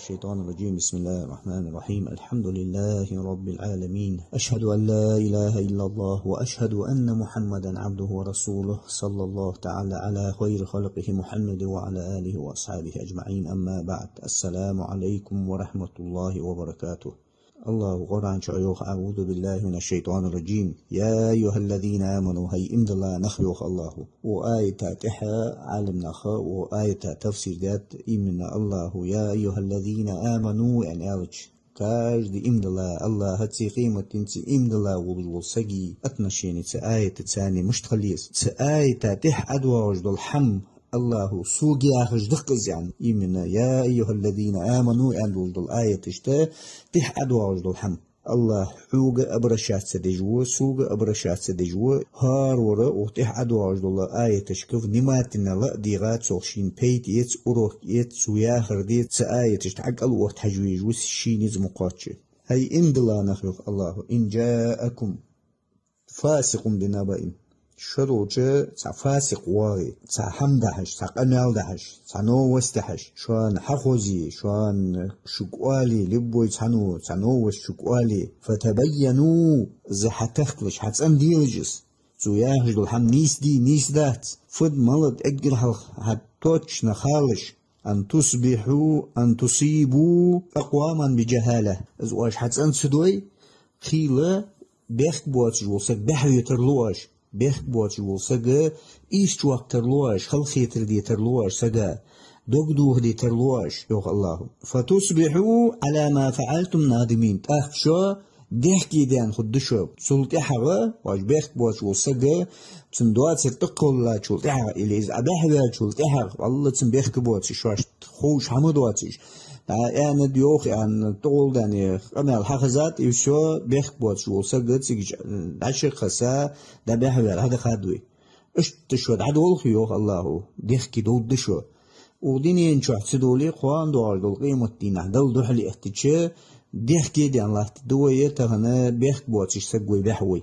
الشيطان الرجيم بسم الله الرحمن الرحيم الحمد لله رب العالمين أشهد أن لا إله إلا الله وأشهد أن محمدا عبده ورسوله صلى الله تعالى على خير خلقه محمد وعلى آله وأصحابه أجمعين أما بعد السلام عليكم ورحمة الله وبركاته الله قرآن شعيوخ أعوذ بالله من الشيطان الرجيم يا أيها الذين آمنوا هي إمد الله نخيوخ الله وآية تاتحة عالم نخ وآية تفسير ذات إمنا الله يا أيها الذين آمنوا أن ألج إمد الله الله ци кыйматтинци имдала улулсаги атнашени ци аети سآية муштхалис ци سآية тих адва دول حم الله أخشدق زيان إمنا يا أيها الذين آمنوا eyyühellezine amanu الآية تشتا تح أدوى advazdul حم الله حوغ أبرشات سدجو سوغ أبرشات سدجو هار ورا وتح أدوى عجل الله آية تشكف نماتنا لا ديغات سوشين بيت يتس أروح يتس ويا آية سآية تشتعق الوقت حجويجو سشين يزمقاتش هاي إن دلا نخلق الله إن جاءكم فاسق بنبأ شروع شروجه تا فاسق واري تا هم دهش تا قنال دهش تا نو وست دهش شوان حخوزي شوان شقوالي لبوي تانو تا نو وست شقوالي فتبينوا زي حتخلش حتسان ديرجس زو دل هم نیست دی نیست دهت فد ملد اجر هتوتش نخالش أن تصبحو أن تصیبو أقواما بجهالة از زواج حتسان سدوي خيلة بيخت بواتش بحر يترلواش بێخت بۆچوو سەگە ئیش وەک تەرلۆش خەڵخێ تردی تەرلۆش سەگە دوقدوه دي ترلوش يوخ الله فتصبحوا على ما فعلتم نادمين تاخ شو دحكي ديان خد شو سلطي حوا واج بيخت بوش وسقى تم دوات سرتقل لا شلطي حوا إليز أبحوا شلطي حوا والله تم بيخت بوش شواش خوش حمد واتش انا دیوخ ان طول دنی انا الحخزات یشو بیخ بود شو سگت عشق خسا ده بهور هذا خادوي اش تشود عدول خيوخ الله ديخ كي دول دشو وديني انچو احتدولي قوان دوار دول قيمة دينا دل دوحلي احتجي ديخ كي دي الله تدوية تغنى بيخ بواتش سقوي بحوي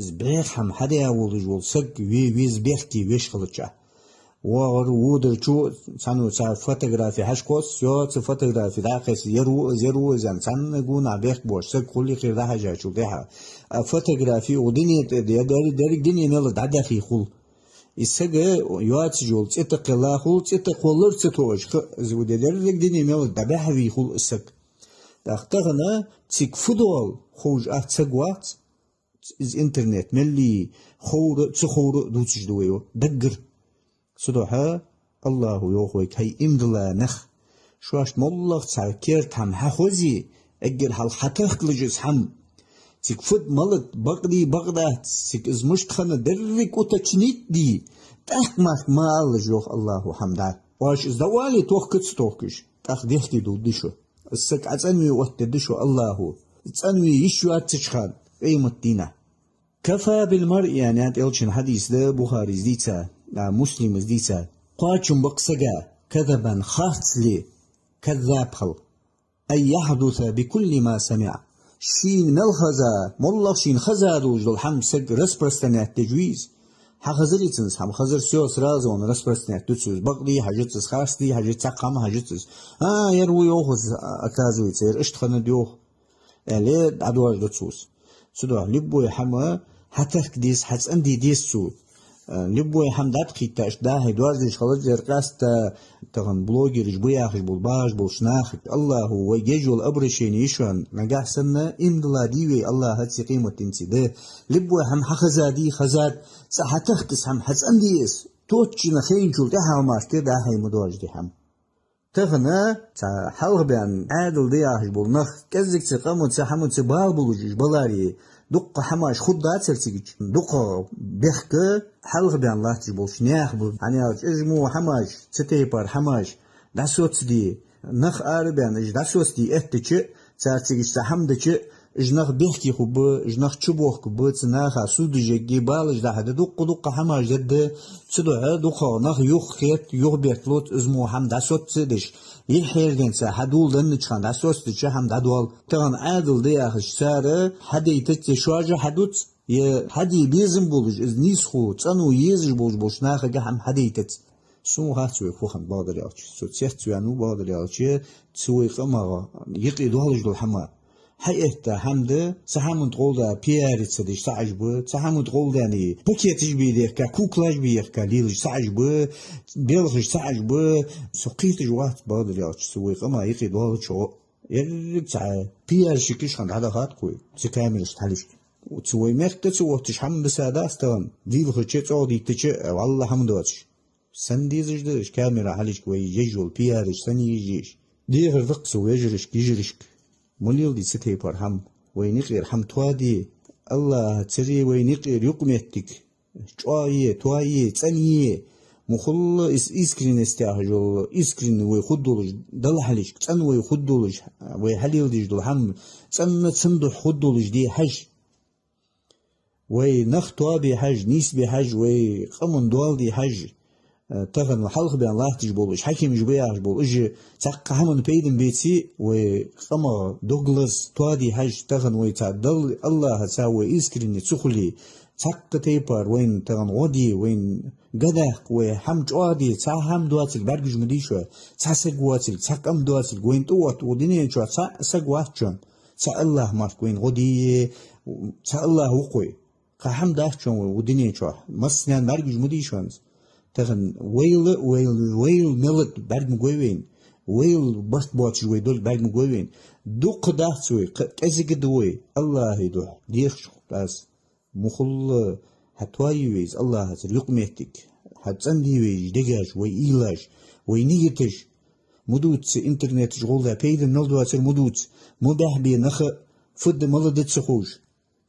збех хамхади авулыж болсак ве ве збех ки веш кылыча وغر ودر شو سانو سا فوتوغرافي هاش كوس يو تس فوتوغرافي داخس يرو زيرو زم سان نقول عبيخ بوش سك كل خير ده هاجا شو ده فوتوغرافي ودني دي داري داري دني نل دادا في خول السجا يوات جول تتقلا خول تتقولر تتوج زود داري دني نل دابا في خول السك داختغنا تيك فدول خوج أه اتسق وقت интернет милли хоуры цу хоуры дучуш дуэйо даггыр судоха Аллаху йохуй кай имдланах шуаш моллах царкер там хахози эггер хал хатах кылыжыз хам цик фуд малат багди багда цик из муштхана деррик уточнит ди тах мах мал жох Аллаху хамда واش زوالي توخ كتس توخكش تاخ ديحتي دو دشو السك عتنوي وقت دشو الله تنوي يشو عتشخان قيمتنا كفى بالمرء يعني هات إلشن حديث ده بخاري زديتا مسلم زديتا قاچم بقسقا كذبا خاص لي كذاب خل أن يحدث بكل ما سمع شين ملخزا ملخ شين خزادوج دول حم سق رسبرستنات تجويز حخزريتسنز هم خزر سيو سراز ون رسبرستنات تجويز بقلي حجتس حجت تقام حجت حجتس آه يروي أوخز أكازويتس ير اشتخنا ديوخ ألي أدواج دوتسوز sudah любой hama hatak dis hatsan di dis su любой хамдат хитташ да хайдуазиш халазер каста таган блогер жбуяхиш булбаш булшнах аллаху ва гежул абришин ишван нагахсанна ингладиви аллах хатси кыймат инсиде любой хам хахазади хазат сахатах кис хам хатсан диес тотчина хейнчул да хамаш те да хаймудуаж ди хам تغنا حاور عن عادل دياه البولنخ كزك تقامو تحمو تبال بولوج بلاري دق حماش خد دات سرتيج دق بيحك حاور بان الله تجبولش نياخ بول يعني اجمو حماش تتيبر حماش داسوتسدي نخ اربان اج داسوتسدي اتچ سرتيج تحمدچ جنخ بيحكي خو ب جنخ تشبوخ كو ب تناخ سود جي بالج ده ده دوق دوق حما جد تدو دوق نخ يوخ خيت يوخ بيتلوت ازمو هم ده سوت تدش يحير دين سا حدول دن تشان ده سوت تشا هم ده دوال تغن عادل دي اخش سارة حدي تتي شواجه حدوت يه حدي بيزم بولج از نيسخو تنو يزج بولج بولج ناخ هم حدي تتي سو هات سوی خوخن بادری آچی سو تیخ تویانو بادری آچی سوی قماغا یقی دوالج دو حمار حقيقة حمد سحمد غولدا بيارتس دي سعجب سحمد غولداني بوكيتج بيديركا كوكلاج بيديركا ليلج سعجب بيلج سعجب سقيت جوات بادري سويق اما يقي دول شو يرجع بيار شكيش عند هذا هات قوي سكامل استحلش وتسوي مخت تسوي تشحم بسادة استوان ديل خشيت عودي والله حمد واتش سنديزش دش كاميرا حلش كوي يجول بيير سني يجيش ديغر ذق سوي يجرش كيجرشك مليو دي ستي برهم وينيق يرحم توادي الله تري وينيق يقمتك شوايه توايه تنيه مخل اس اسكرين استعجل اسكرين ويخدولج دل حليش تن ويخدولج ويحليلج دل حم تن تندو خدولج دي حج وي توابي حج نيس بحج وي قمن دوال دي حج تغن الحلق بين الله تجبول إيش حكي مش بيع جبول إج تق همن بيدن بيتي وخما دوغلاس توادي هج تغن ويتعدل الله تساوي إسكرين تسخلي تق تيبر وين تغن غدي وين قدق وحم جوادي تسا هم دواتل برق جمدي شو تسا سقواتل تسا أم دواتل وين توات وديني شو تسا سقوات شون الله مارك وين غدي تسا الله وقوي قحم داخت شون ودينين شو مسنان برق جمدي تغن ويل ويل ويل ملت بعد مقوين ويل بس بوتش شوي دول بعد مقوين دو شوي قزق دوي الله يدوح ديخش بس مخل هتواي ويز الله هت لقمتك ويز دجاج ويلاج إيلاج مدوت انترنت شغل ذا بيد نلدوات مدوت مباح بي نخ فد ملدت سخوش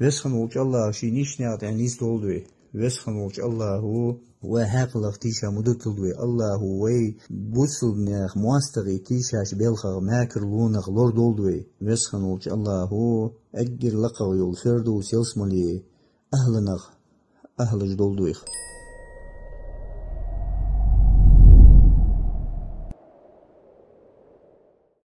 بس خنوك الله شي نيش نعطي يعني عنيس دولدوي وسخنوچ الله وهاقلق تيشا مدتلوي الله وي بوسلنيخ مواستغي تيشاش بيلخغ ماكر لونغ لوردولدوي وسخنوچ الله أجر لقغ يول فردو سيلسمولي أهلنغ أهلج دولدويخ